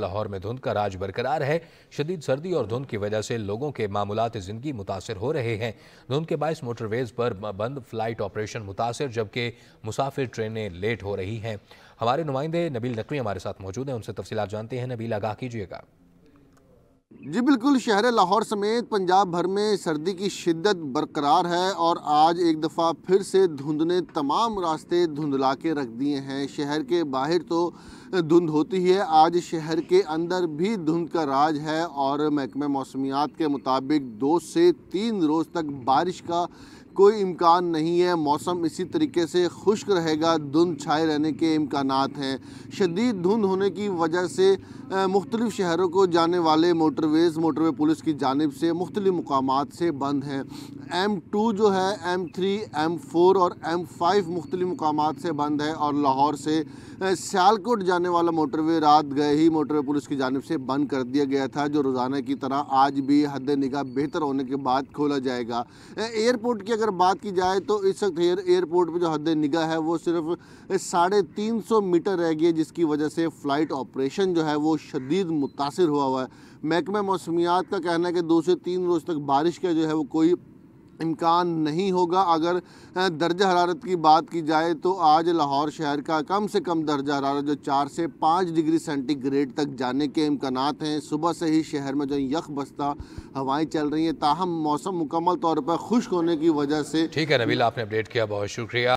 लाहौर में धुंध का राज बरकरार है शदीद सर्दी और धुंध की वजह से लोगों के मामूलत ज़िंदगी मुतासर हो रहे हैं धुंध के बायस मोटरवेज़ पर बंद फ्लाइट ऑपरेशन मुतासर जबकि मुसाफिर ट्रेनें लेट हो रही हैं हमारे नुमाइंदे नबील नकवी हमारे साथ मौजूद हैं उनसे तफसीत जानते हैं नबील आगाह कीजिएगा जी बिल्कुल शहर लाहौर समेत पंजाब भर में सर्दी की शिद्दत बरकरार है और आज एक दफ़ा फिर से धुंध ने तमाम रास्ते धुंधला के रख दिए हैं शहर के बाहर तो धुंध होती है आज शहर के अंदर भी धुंध का राज है और महकमे मौसमियात के मुताबिक दो से तीन रोज़ तक बारिश का कोई इम्कान नहीं है मौसम इसी तरीके से खुश्क रहेगा धुंध छाए रहने के इम्कान हैं शदीद धुंध होने की वजह से मुख्तलिफ़ शहरों को जाने वाले मोटरवेज़ मोटरवे पुलिस की जानब से मुख्तलि मकाम से बंद हैं एम टू जो है एम थ्री एम फोर और एम फाइव मुख्तलि मकाम से बंद है और लाहौर से सियालकोट जाने वाला मोटरवे रात गए ही मोटरवे पुलिस की जानब से बंद कर दिया गया था जो रोज़ाना की तरह आज भी हद निगाह बेहतर होने के बाद खोला जाएगा एयरपोर्ट की अगर बात की जाए तो इस वक्त एयर एयरपोर्ट पर जो हद निगाह है वो सिर्फ साढ़े तीन सौ मीटर रह गई है जिसकी वजह से फ़्लाइट ऑपरेशन जो है वो शदीद मुतासर हुआ हुआ है महकमा मौसमियात का कहना है कि दो से तीन रोज़ तक बारिश का जो है वो कोई इम्कान नहीं होगा अगर दर्जा हरारत की बात की जाए तो आज लाहौर शहर का कम से कम दर्जा हरारत जो चार से पाँच डिग्री सेंटीग्रेड तक जाने के इम्कान हैं सुबह से ही शहर में जो यख बस्ता हवाएं चल रही हैं ताहम मौसम मुकम्मल तौर पर खुश्क होने की वजह से ठीक है नबील आपने अपडेट किया बहुत शुक्रिया